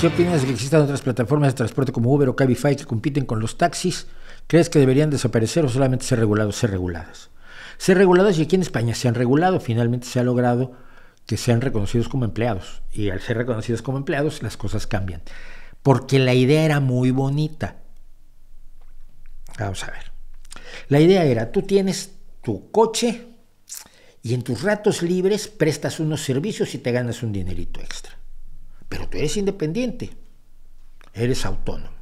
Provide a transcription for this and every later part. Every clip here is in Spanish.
¿Qué opinas de que existan otras plataformas de transporte como Uber o Cabify que compiten con los taxis? ¿Crees que deberían desaparecer o solamente ser regulados, ser reguladas? Ser regulados y aquí en España se han regulado, finalmente se ha logrado que sean reconocidos como empleados. Y al ser reconocidos como empleados, las cosas cambian. Porque la idea era muy bonita. Vamos a ver. La idea era, tú tienes tu coche y en tus ratos libres prestas unos servicios y te ganas un dinerito extra. Pero tú eres independiente, eres autónomo,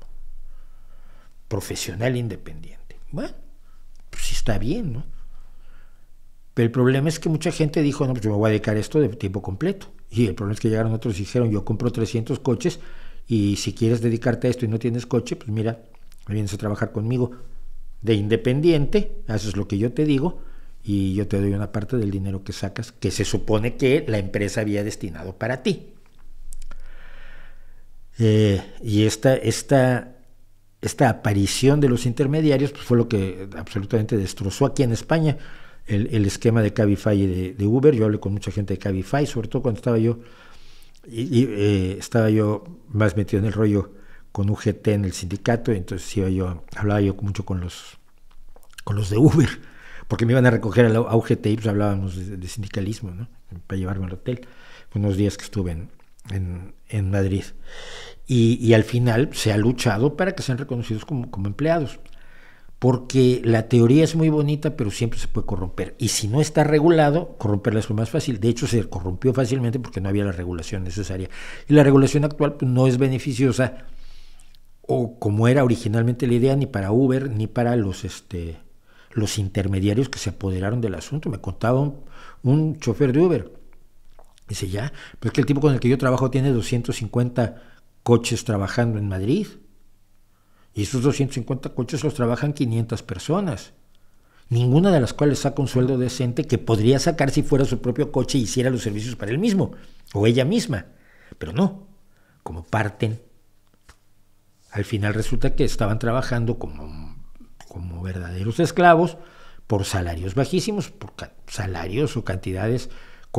profesional independiente. Bueno, pues está bien, ¿no? Pero el problema es que mucha gente dijo, no, pues yo me voy a dedicar a esto de tiempo completo. Y el problema es que llegaron otros y dijeron, yo compro 300 coches y si quieres dedicarte a esto y no tienes coche, pues mira, vienes a trabajar conmigo de independiente, haces lo que yo te digo y yo te doy una parte del dinero que sacas, que se supone que la empresa había destinado para ti. Eh, y esta, esta, esta aparición de los intermediarios pues, fue lo que absolutamente destrozó aquí en España el, esquema de Cabify y de, Uber. Yo hablé con mucha gente de Cabify, sobre todo cuando estaba yo, eh, estaba yo más metido en el rollo con UGT en el sindicato, entonces iba yo, hablaba yo mucho con los, con los de Uber, porque me iban a recoger a, la, UGT y pues, hablábamos de, sindicalismo, para llevarme al hotel. Fue unos días que estuve en, en, Madrid. Y, al final se ha luchado para que sean reconocidos como, empleados. Porque la teoría es muy bonita, pero siempre se puede corromper. Y si no está regulado, corromperla es lo más fácil. De hecho, se corrompió fácilmente porque no había la regulación necesaria. Y la regulación actual pues, no es beneficiosa, o como era originalmente la idea, ni para Uber, ni para los, este, los intermediarios que se apoderaron del asunto. Me contaba un chofer de Uber Dice, ya, pero es que el tipo con el que yo trabajo tiene 250 coches trabajando en Madrid. Y esos 250 coches los trabajan 500 personas, ninguna de las cuales saca un sueldo decente que podría sacar si fuera su propio coche y e hiciera los servicios para él mismo o ella misma. Pero no, como parten, al final resulta que estaban trabajando como, como verdaderos esclavos por salarios bajísimos, por salarios o cantidades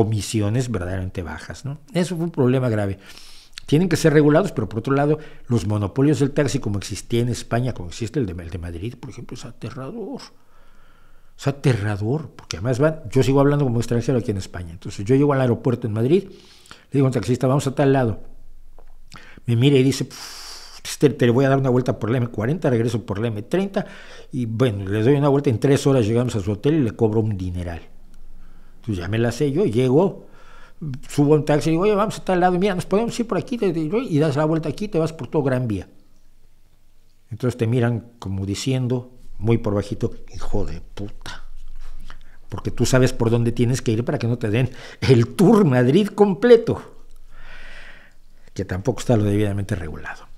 comisiones verdaderamente bajas. ¿no? Eso fue un problema grave. Tienen que ser regulados, pero por otro lado, los monopolios del taxi, como existía en España, como existe el de, Madrid, por ejemplo, es aterrador. Es aterrador, porque además van, yo sigo hablando como extranjero aquí en España. Entonces yo llego al aeropuerto en Madrid, le digo a un taxista, vamos a tal lado. Me mira y dice, te, te, voy a dar una vuelta por la M40, regreso por la M30, y bueno, le doy una vuelta, en tres horas llegamos a su hotel y le cobro un dineral. Pues ya me la sé yo, llego, subo un taxi y digo, oye, vamos a tal lado, mira, nos podemos ir por aquí, y das la vuelta aquí, te vas por todo Gran Vía. Entonces te miran como diciendo, muy por bajito, hijo de puta. Porque tú sabes por dónde tienes que ir para que no te den el Tour Madrid completo, que tampoco está lo debidamente regulado.